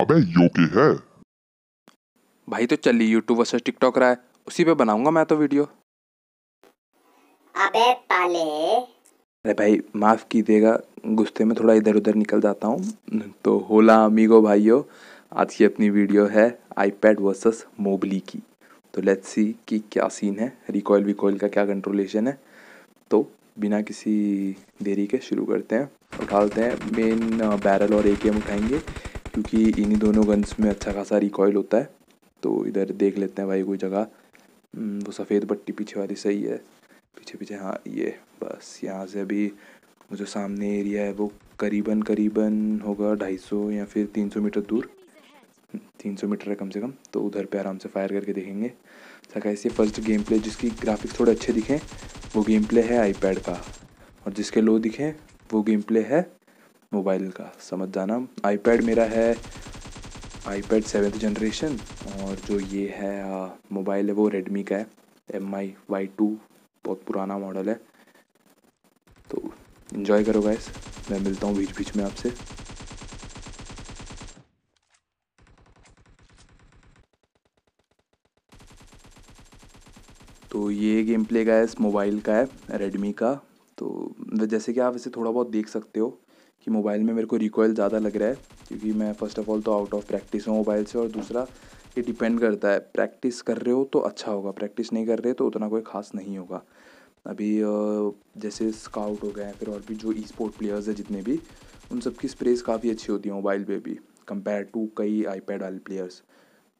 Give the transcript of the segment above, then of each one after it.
अबे योगी है भाई तो चली यूट्यूब वर्सेस टिकटॉक रहा है उसी पे बनाऊंगा मैं तो वीडियो अबे पाले अरे भाई माफ कीजिएगा गुस्से में थोड़ा इधर उधर निकल जाता हूँ तो होला अमीगो भाइयों आज की अपनी वीडियो है आईपैड वर्सेस मोबली की तो लेट्स सी कि क्या सीन है रिकॉयल विकॉयल का क्या कंट्रोलेशन है तो बिना किसी देरी के शुरू करते हैं उठाते हैं मेन बैरल uh, और ए उठाएंगे क्योंकि इन्हीं दोनों गन्स में अच्छा खासा रिकॉयल होता है तो इधर देख लेते हैं भाई कोई जगह हम्म, वो सफ़ेद पट्टी पीछे वाली सही है पीछे पीछे हाँ ये बस यहाँ से अभी जो सामने एरिया है वो करीबन करीबन होगा ढाई सौ या फिर तीन सौ मीटर दूर हम्म, तीन सौ मीटर है कम से कम तो उधर पे आराम से फायर करके देखेंगे सका अच्छा ये फर्स्ट गेम प्ले जिसकी ग्राफिक्स थोड़े अच्छे दिखें वो गेम प्ले है आईपैड का और जिसके लो दिखें वो गेम प्ले है मोबाइल का समझ जाना आईपैड मेरा है आईपैड सेवेंथ जनरेशन और जो ये है मोबाइल है वो रेडमी का है एम आई वाई टू बहुत पुराना मॉडल है तो इन्जॉय करो गाइस मैं मिलता हूँ बीच बीच में आपसे तो ये गेम प्ले गाइस मोबाइल का है रेडमी का तो जैसे कि आप इसे थोड़ा बहुत देख सकते हो कि मोबाइल में मेरे को रिकॉयल ज़्यादा लग रहा है क्योंकि मैं फ़र्स्ट ऑफ ऑल तो आउट ऑफ प्रैक्टिस हूँ मोबाइल से और दूसरा ये डिपेंड करता है प्रैक्टिस कर रहे हो तो अच्छा होगा प्रैक्टिस नहीं कर रहे तो उतना कोई ख़ास नहीं होगा अभी जैसे स्काउट हो गए फिर और भी जो ई स्पोर्ट प्लेयर्स हैं जितने भी उन सब की स्प्रेस काफ़ी अच्छी होती है मोबाइल पे भी कंपेयर टू कई आईपैड वाले प्लेयर्स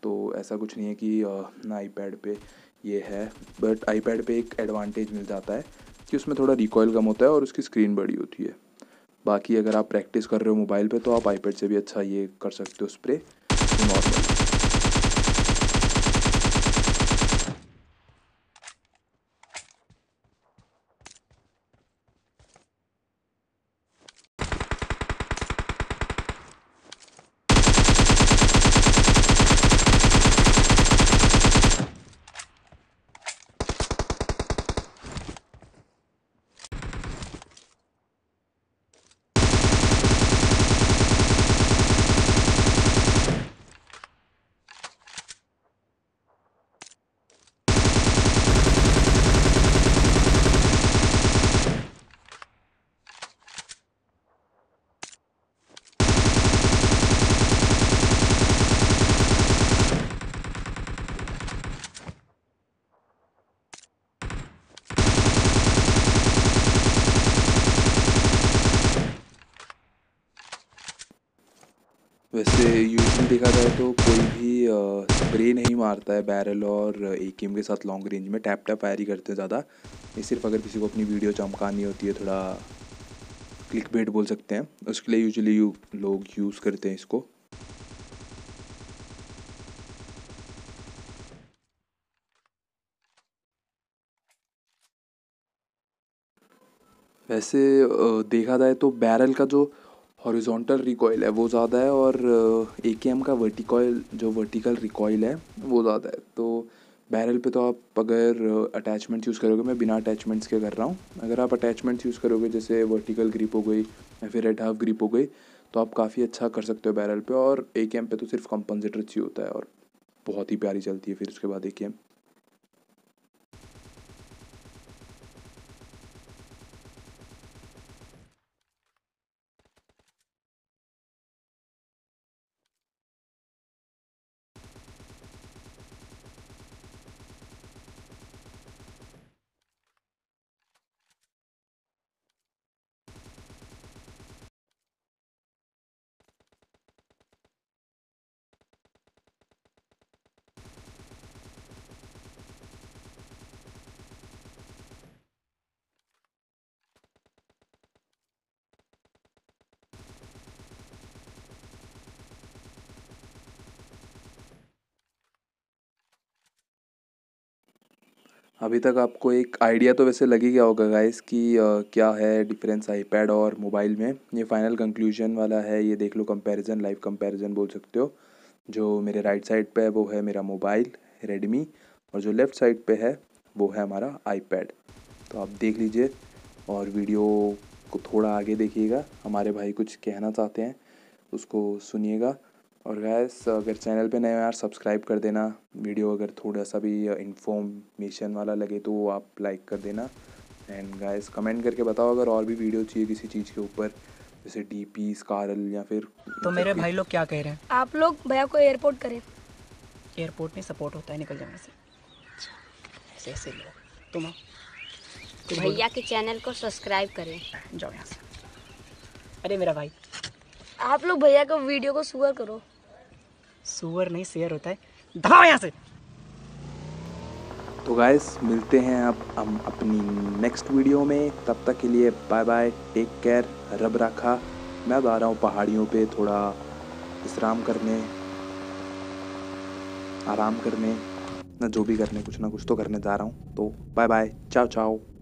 तो ऐसा कुछ नहीं है कि ना आईपैड पे ये है बट आईपैड पे एक एडवांटेज मिल जाता है कि उसमें थोड़ा रिकॉयल कम होता है और उसकी स्क्रीन बड़ी होती है बाकी अगर आप प्रैक्टिस कर रहे हो मोबाइल पे तो आप आईपैड से भी अच्छा ये कर सकते हो स्प्रे नॉर्मल वैसे यूजली देखा जाए तो कोई भी स्प्रे नहीं मारता है बैरल और ए के साथ लॉन्ग रेंज में टैप टैप फायर ही करते हैं ज़्यादा ये सिर्फ अगर किसी को अपनी वीडियो चमकानी होती है थोड़ा क्लिक बेट बोल सकते हैं उसके लिए यूजली यू, लोग यूज़ करते हैं इसको वैसे देखा जाए तो बैरल का जो हॉरिजॉन्टल रिकॉयल है वो ज़्यादा है और ए के एम का वर्टिकॉयल जो वर्टिकल रिकॉयल है वो ज़्यादा है तो बैरल पे तो आप अगर अटैचमेंट्स यूज़ करोगे मैं बिना अटैचमेंट्स के कर रहा हूँ अगर आप अटैचमेंट्स यूज़ करोगे जैसे वर्टिकल ग्रिप हो गई या फिर रेड हाफ ग्रिप हो गई तो आप काफ़ी अच्छा कर सकते हो बैरल पे और ए के एम पे तो सिर्फ कंपनसेटर अच्छी होता है और बहुत ही प्यारी चलती है फिर उसके बाद ए के एम अभी तक आपको एक आइडिया तो वैसे लग ही गया होगा गाइस कि आ, क्या है डिफरेंस आईपैड और मोबाइल में ये फाइनल कंक्लूजन वाला है ये देख लो कंपैरिजन लाइव कंपैरिजन बोल सकते हो जो मेरे राइट साइड पे है वो है मेरा मोबाइल रेडमी और जो लेफ़्ट साइड पे है वो है हमारा आईपैड तो आप देख लीजिए और वीडियो को थोड़ा आगे देखिएगा हमारे भाई कुछ कहना चाहते हैं उसको सुनिएगा और गैस अगर चैनल पे नए हो यार सब्सक्राइब कर देना वीडियो अगर थोड़ा सा भी इन्फॉर्मेशन वाला लगे तो आप लाइक कर देना एंड गैस कमेंट करके बताओ अगर और भी वीडियो चाहिए किसी चीज़ के ऊपर जैसे डी पी स्कारल या फिर तो मेरे मतलब भाई लोग क्या कह रहे हैं आप लोग भैया को एयरपोर्ट करें एयरपोर्ट में सपोर्ट होता है निकल जाने से ऐसे ऐसे लोग तुम भैया के चैनल को सब्सक्राइब करें जाओ यहाँ से अरे मेरा भाई आप लोग भैया को वीडियो को शुगर करो सुअर नहीं शेयर होता है दबाओ यहाँ से तो गाइस मिलते हैं अब हम अपनी नेक्स्ट वीडियो में तब तक के लिए बाय बाय टेक केयर रब रखा मैं अब आ रहा हूँ पहाड़ियों पे थोड़ा विश्राम करने आराम करने ना जो भी करने कुछ ना कुछ तो करने जा रहा हूँ तो बाय बाय चाओ चाओ